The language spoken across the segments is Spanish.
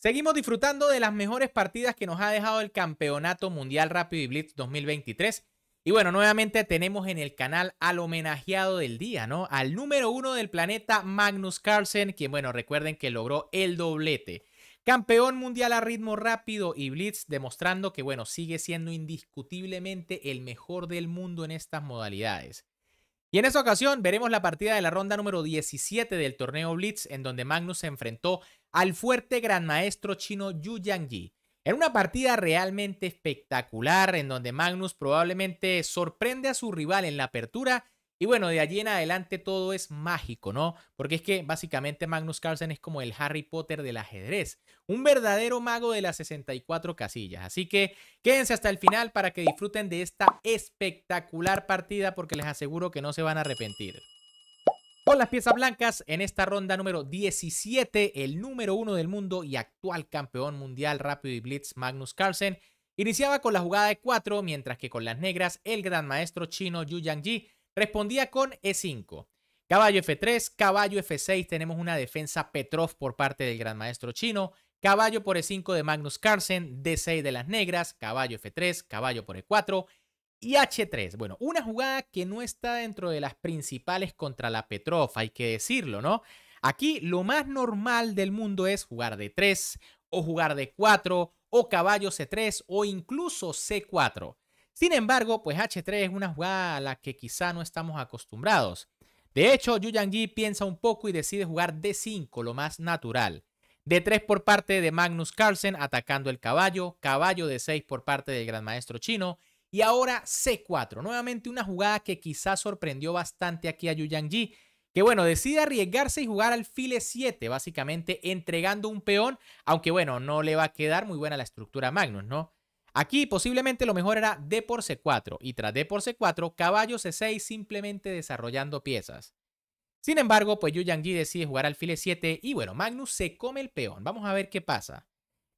Seguimos disfrutando de las mejores partidas que nos ha dejado el Campeonato Mundial Rápido y Blitz 2023. Y bueno, nuevamente tenemos en el canal al homenajeado del día, ¿no? Al número uno del planeta, Magnus Carlsen, quien, bueno, recuerden que logró el doblete. Campeón mundial a ritmo rápido y Blitz, demostrando que, bueno, sigue siendo indiscutiblemente el mejor del mundo en estas modalidades. Y en esta ocasión veremos la partida de la ronda número 17 del torneo Blitz, en donde Magnus se enfrentó al fuerte gran maestro chino Yu Yangji. En una partida realmente espectacular, en donde Magnus probablemente sorprende a su rival en la apertura y bueno, de allí en adelante todo es mágico, ¿no? Porque es que básicamente Magnus Carlsen es como el Harry Potter del ajedrez, un verdadero mago de las 64 casillas. Así que quédense hasta el final para que disfruten de esta espectacular partida porque les aseguro que no se van a arrepentir. Con las piezas blancas, en esta ronda número 17, el número uno del mundo y actual campeón mundial rápido y blitz Magnus Carlsen, iniciaba con la jugada de 4, mientras que con las negras, el gran maestro chino Yu Yang Respondía con E5. Caballo F3, caballo F6, tenemos una defensa Petrov por parte del gran maestro chino. Caballo por E5 de Magnus Carlsen, D6 de las negras, caballo F3, caballo por E4 y H3. Bueno, una jugada que no está dentro de las principales contra la Petrov, hay que decirlo, ¿no? Aquí lo más normal del mundo es jugar d 3 o jugar d 4 o caballo C3 o incluso C4. Sin embargo, pues H3 es una jugada a la que quizá no estamos acostumbrados. De hecho, Yu Yang piensa un poco y decide jugar D5, lo más natural. D3 por parte de Magnus Carlsen atacando el caballo, caballo d 6 por parte del gran maestro chino y ahora C4. Nuevamente una jugada que quizá sorprendió bastante aquí a Yu Yang que bueno, decide arriesgarse y jugar al file 7, básicamente entregando un peón, aunque bueno, no le va a quedar muy buena la estructura a Magnus, ¿no? Aquí posiblemente lo mejor era D por C4 y tras D por C4 caballo C6 simplemente desarrollando piezas. Sin embargo, pues Yu yang decide jugar al file 7 y bueno, Magnus se come el peón. Vamos a ver qué pasa.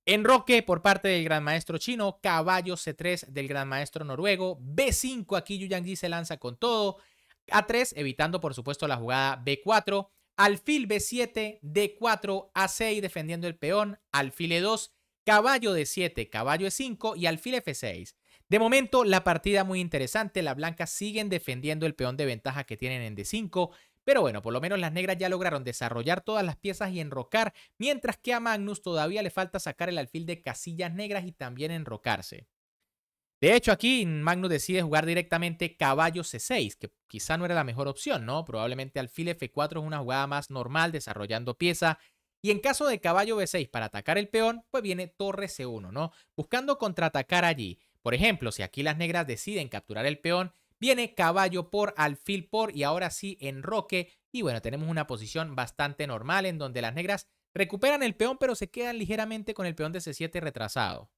Enroque por parte del gran maestro chino, caballo C3 del gran maestro noruego, B5 aquí Yu yang se lanza con todo, A3 evitando por supuesto la jugada B4, alfil B7, D4, A6 defendiendo el peón, alfil E2 caballo de 7, caballo de 5 y alfil F6. De momento, la partida muy interesante. Las blancas siguen defendiendo el peón de ventaja que tienen en D5. Pero bueno, por lo menos las negras ya lograron desarrollar todas las piezas y enrocar, mientras que a Magnus todavía le falta sacar el alfil de casillas negras y también enrocarse. De hecho, aquí Magnus decide jugar directamente caballo C6, que quizá no era la mejor opción, ¿no? Probablemente alfil F4 es una jugada más normal, desarrollando pieza, y en caso de caballo B6 para atacar el peón, pues viene torre C1, ¿no? Buscando contraatacar allí. Por ejemplo, si aquí las negras deciden capturar el peón, viene caballo por, alfil por y ahora sí enroque. Y bueno, tenemos una posición bastante normal en donde las negras recuperan el peón pero se quedan ligeramente con el peón de C7 retrasado.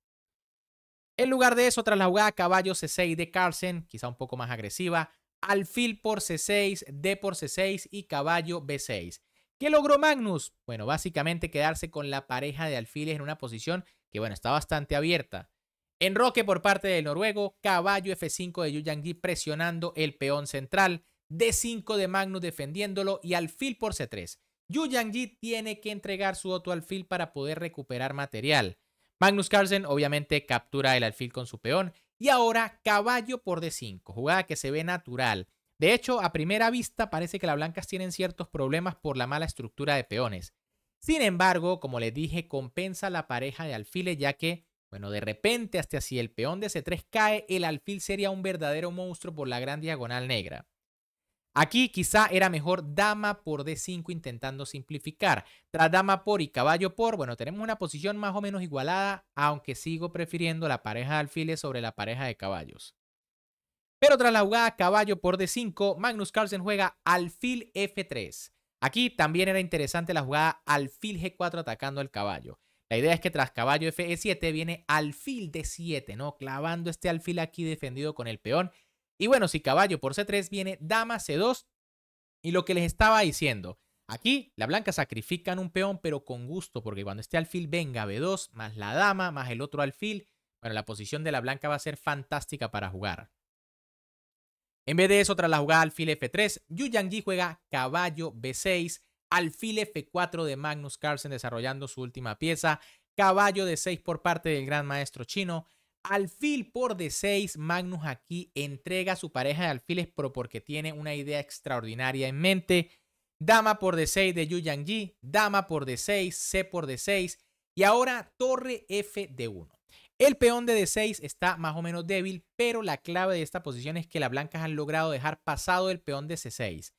En lugar de eso, tras la jugada caballo C6 de Carlsen, quizá un poco más agresiva, alfil por C6, D por C6 y caballo B6. ¿Qué logró Magnus? Bueno, básicamente quedarse con la pareja de alfiles en una posición que, bueno, está bastante abierta. Enroque por parte del noruego, caballo F5 de Yu Yang presionando el peón central, D5 de Magnus defendiéndolo y alfil por C3. Yu Yang tiene que entregar su otro alfil para poder recuperar material. Magnus Carlsen obviamente captura el alfil con su peón y ahora caballo por D5, jugada que se ve natural. De hecho, a primera vista parece que las blancas tienen ciertos problemas por la mala estructura de peones. Sin embargo, como les dije, compensa la pareja de alfiles ya que, bueno, de repente hasta si el peón de C3 cae, el alfil sería un verdadero monstruo por la gran diagonal negra. Aquí quizá era mejor dama por D5 intentando simplificar. Tras dama por y caballo por, bueno, tenemos una posición más o menos igualada, aunque sigo prefiriendo la pareja de alfiles sobre la pareja de caballos. Pero tras la jugada caballo por D5, Magnus Carlsen juega alfil F3. Aquí también era interesante la jugada alfil G4 atacando al caballo. La idea es que tras caballo F7 e viene alfil D7, ¿no? Clavando este alfil aquí defendido con el peón. Y bueno, si caballo por C3 viene dama C2. Y lo que les estaba diciendo, aquí la blanca sacrifican un peón, pero con gusto, porque cuando este alfil venga B2, más la dama, más el otro alfil, bueno, la posición de la blanca va a ser fantástica para jugar. En vez de eso, tras la jugada alfil F3, Yu Yang juega caballo B6, alfil F4 de Magnus Carlsen desarrollando su última pieza, caballo D6 por parte del gran maestro chino, alfil por D6, Magnus aquí entrega su pareja de alfiles pero porque tiene una idea extraordinaria en mente, dama por D6 de Yu Yang dama por D6, C por D6 y ahora torre F de 1 el peón de D6 está más o menos débil, pero la clave de esta posición es que las blancas han logrado dejar pasado el peón de C6.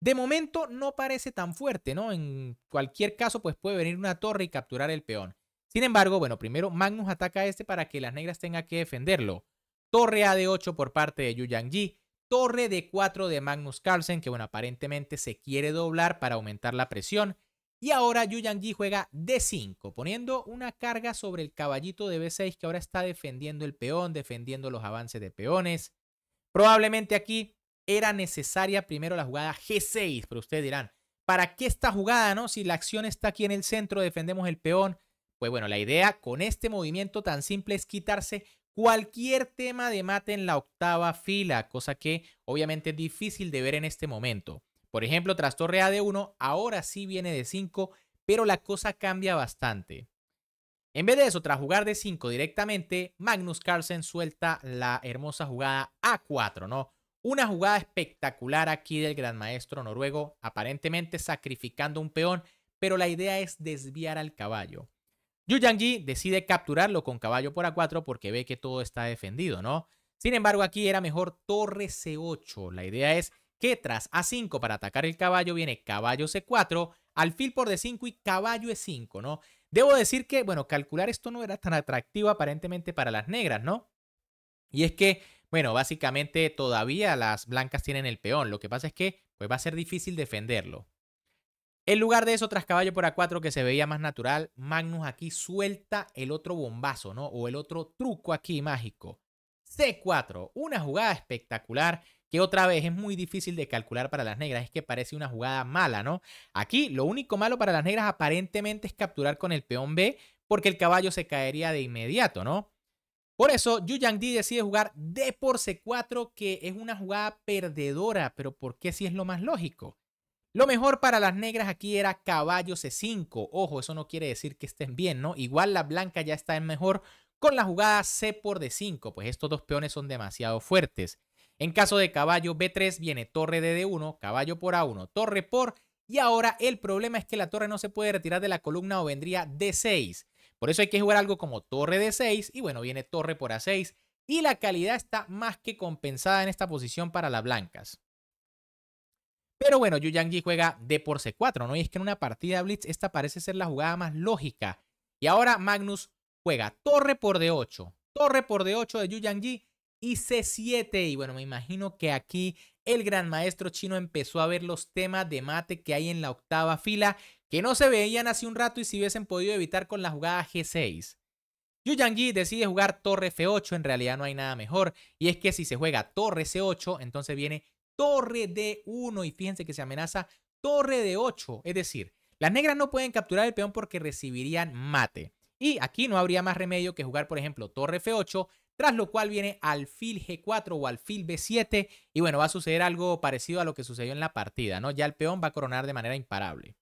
De momento no parece tan fuerte, ¿no? En cualquier caso, pues puede venir una torre y capturar el peón. Sin embargo, bueno, primero Magnus ataca a este para que las negras tengan que defenderlo. Torre A de 8 por parte de Yu Yang Torre d 4 de Magnus Carlsen, que bueno, aparentemente se quiere doblar para aumentar la presión. Y ahora Yu yang juega D5, poniendo una carga sobre el caballito de B6 que ahora está defendiendo el peón, defendiendo los avances de peones. Probablemente aquí era necesaria primero la jugada G6, pero ustedes dirán, ¿para qué esta jugada, no? Si la acción está aquí en el centro, defendemos el peón. Pues bueno, la idea con este movimiento tan simple es quitarse cualquier tema de mate en la octava fila, cosa que obviamente es difícil de ver en este momento. Por ejemplo, tras torre A de 1, ahora sí viene de 5, pero la cosa cambia bastante. En vez de eso, tras jugar de 5 directamente, Magnus Carlsen suelta la hermosa jugada A4, ¿no? Una jugada espectacular aquí del gran maestro noruego, aparentemente sacrificando un peón, pero la idea es desviar al caballo. Yu yang decide capturarlo con caballo por A4 porque ve que todo está defendido, ¿no? Sin embargo, aquí era mejor torre C8. La idea es que tras A5 para atacar el caballo viene caballo C4, alfil por D5 y caballo E5, ¿no? Debo decir que, bueno, calcular esto no era tan atractivo aparentemente para las negras, ¿no? Y es que, bueno, básicamente todavía las blancas tienen el peón, lo que pasa es que pues va a ser difícil defenderlo. En lugar de eso, tras caballo por A4 que se veía más natural, Magnus aquí suelta el otro bombazo, ¿no? O el otro truco aquí mágico. C4, una jugada espectacular que otra vez es muy difícil de calcular para las negras, es que parece una jugada mala, ¿no? Aquí lo único malo para las negras aparentemente es capturar con el peón B, porque el caballo se caería de inmediato, ¿no? Por eso, Yu Yang Di decide jugar D por C4, que es una jugada perdedora, pero ¿por qué si es lo más lógico? Lo mejor para las negras aquí era caballo C5. Ojo, eso no quiere decir que estén bien, ¿no? Igual la blanca ya está en mejor con la jugada C por D5, pues estos dos peones son demasiado fuertes. En caso de caballo B3 viene torre de D1, caballo por A1, torre por... Y ahora el problema es que la torre no se puede retirar de la columna o vendría D6. Por eso hay que jugar algo como torre D6 y bueno, viene torre por A6. Y la calidad está más que compensada en esta posición para las blancas. Pero bueno, Yu Yang juega D por C4, ¿no? Y es que en una partida Blitz esta parece ser la jugada más lógica. Y ahora Magnus juega torre por D8. Torre por D8 de Yu Yang y C7. Y bueno, me imagino que aquí el gran maestro chino empezó a ver los temas de mate que hay en la octava fila que no se veían hace un rato y si hubiesen podido evitar con la jugada G6. Yu Yang decide jugar torre F8, en realidad no hay nada mejor, y es que si se juega torre C8, entonces viene torre D1 y fíjense que se amenaza torre D8, es decir, las negras no pueden capturar el peón porque recibirían mate. Y aquí no habría más remedio que jugar, por ejemplo, torre F8, tras lo cual viene alfil G4 o alfil B7 y bueno, va a suceder algo parecido a lo que sucedió en la partida, ¿no? Ya el peón va a coronar de manera imparable.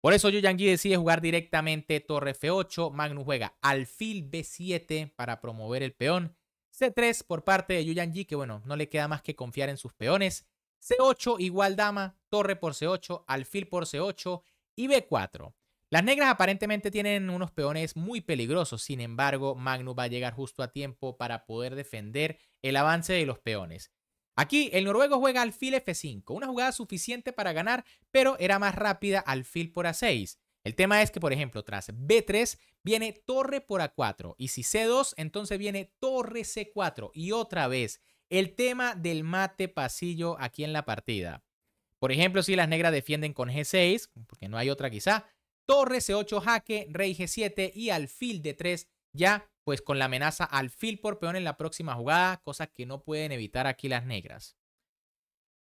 Por eso G decide jugar directamente torre F8, Magnus juega alfil B7 para promover el peón, C3 por parte de G. que bueno, no le queda más que confiar en sus peones, C8 igual dama, torre por C8, alfil por C8 y B4. Las negras aparentemente tienen unos peones muy peligrosos, sin embargo, Magnus va a llegar justo a tiempo para poder defender el avance de los peones. Aquí el noruego juega alfil f5, una jugada suficiente para ganar, pero era más rápida al alfil por a6. El tema es que, por ejemplo, tras b3 viene torre por a4 y si c2, entonces viene torre c4 y otra vez el tema del mate pasillo aquí en la partida. Por ejemplo, si las negras defienden con g6, porque no hay otra quizá, torre C8 jaque, rey G7 y alfil D3 ya pues con la amenaza alfil por peón en la próxima jugada, cosa que no pueden evitar aquí las negras.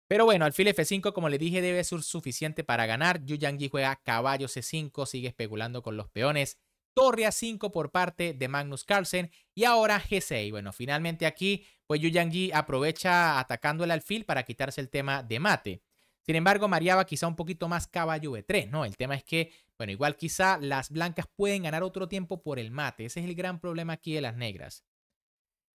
Pero bueno, alfil F5 como le dije debe ser suficiente para ganar. Yu Yang juega caballo C5, sigue especulando con los peones. Torre A5 por parte de Magnus Carlsen y ahora G6. Bueno, finalmente aquí pues Yu Yang aprovecha atacando el alfil para quitarse el tema de mate. Sin embargo, mariaba quizá un poquito más caballo B3, ¿no? El tema es que bueno, igual quizá las blancas pueden ganar otro tiempo por el mate. Ese es el gran problema aquí de las negras.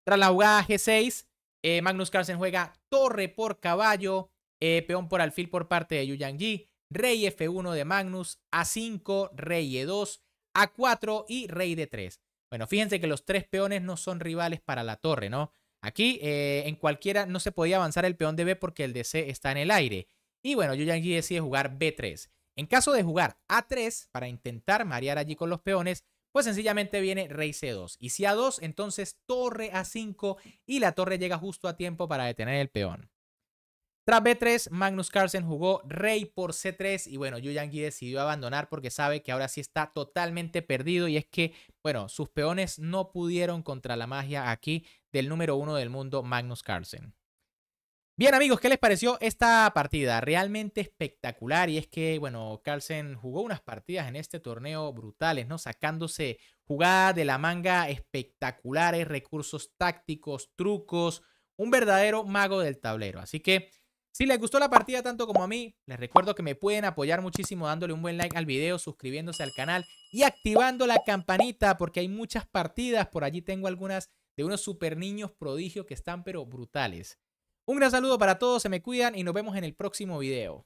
Tras la jugada G6, eh, Magnus Carlsen juega torre por caballo, eh, peón por alfil por parte de Yu Yang rey F1 de Magnus, A5, rey E2, A4 y rey D3. Bueno, fíjense que los tres peones no son rivales para la torre, ¿no? Aquí eh, en cualquiera no se podía avanzar el peón de B porque el de C está en el aire. Y bueno, Yu Yang decide jugar B3. En caso de jugar A3 para intentar marear allí con los peones, pues sencillamente viene rey C2. Y si A2, entonces torre A5 y la torre llega justo a tiempo para detener el peón. Tras B3, Magnus Carlsen jugó rey por C3 y bueno, Yi decidió abandonar porque sabe que ahora sí está totalmente perdido y es que, bueno, sus peones no pudieron contra la magia aquí del número uno del mundo, Magnus Carlsen. Bien amigos, ¿qué les pareció esta partida? Realmente espectacular y es que, bueno, Carlsen jugó unas partidas en este torneo brutales, ¿no? Sacándose jugadas de la manga espectaculares, recursos tácticos, trucos, un verdadero mago del tablero. Así que, si les gustó la partida tanto como a mí, les recuerdo que me pueden apoyar muchísimo dándole un buen like al video, suscribiéndose al canal y activando la campanita porque hay muchas partidas, por allí tengo algunas de unos super niños prodigios que están pero brutales. Un gran saludo para todos, se me cuidan y nos vemos en el próximo video.